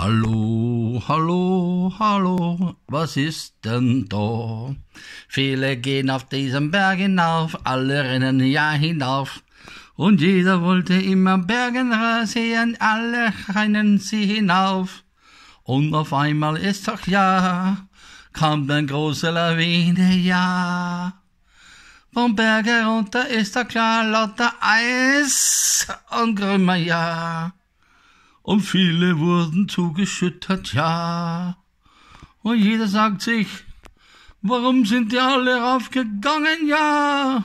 Hallo, hallo, hallo, was ist denn da? Viele gehen auf diesen Berg hinauf, alle rennen ja hinauf. Und jeder wollte immer Bergen rasieren, alle rennen sie hinauf. Und auf einmal ist doch ja, kam dann große Lawine, ja. Vom Berg herunter ist doch klar lauter Eis und Grümmer, ja und viele wurden zugeschüttert, ja. Und jeder sagt sich, warum sind die alle raufgegangen, ja?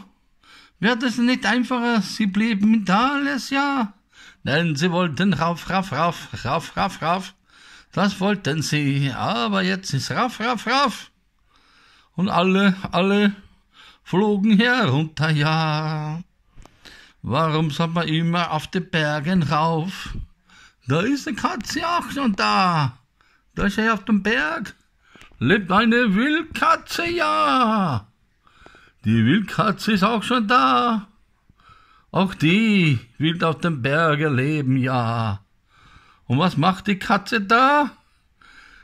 Wäre das nicht einfacher, sie blieben mit alles, ja? Denn sie wollten rauf, rauf, rauf, rauf, rauf, rauf. Das wollten sie, aber jetzt ist rauf, rauf, rauf. Und alle, alle flogen herunter, ja. Warum soll man immer auf die Bergen rauf? Da ist eine Katze auch schon da. Da ist er auf dem Berg. Lebt eine Wildkatze, ja. Die Wildkatze ist auch schon da. Auch die will auf dem Berge leben, ja. Und was macht die Katze da?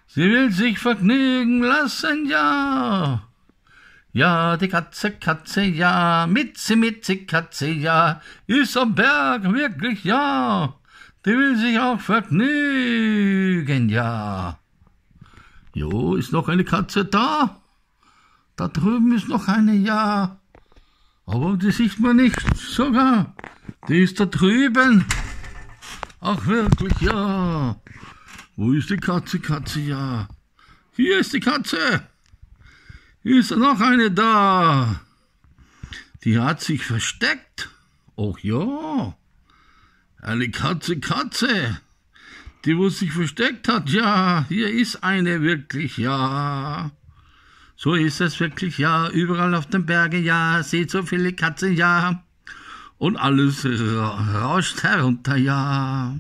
Sie will sich vergnügen lassen, ja. Ja, die Katze, Katze, ja. Mitzi, Mitzi, Katze, ja. Ist am Berg, wirklich, ja. Die will sich auch vergnügen, ja. Jo, ist noch eine Katze da? Da drüben ist noch eine, ja. Aber die sieht man nicht sogar. Die ist da drüben. Ach wirklich, ja. Wo ist die Katze, Katze, ja? Hier ist die Katze. Ist da noch eine da? Die hat sich versteckt. Och ja. Eine Katze, Katze, die wo sich versteckt hat. Ja, hier ist eine wirklich, ja. So ist es wirklich, ja. Überall auf den Bergen, ja. Seht so viele Katzen, ja. Und alles rauscht herunter, ja.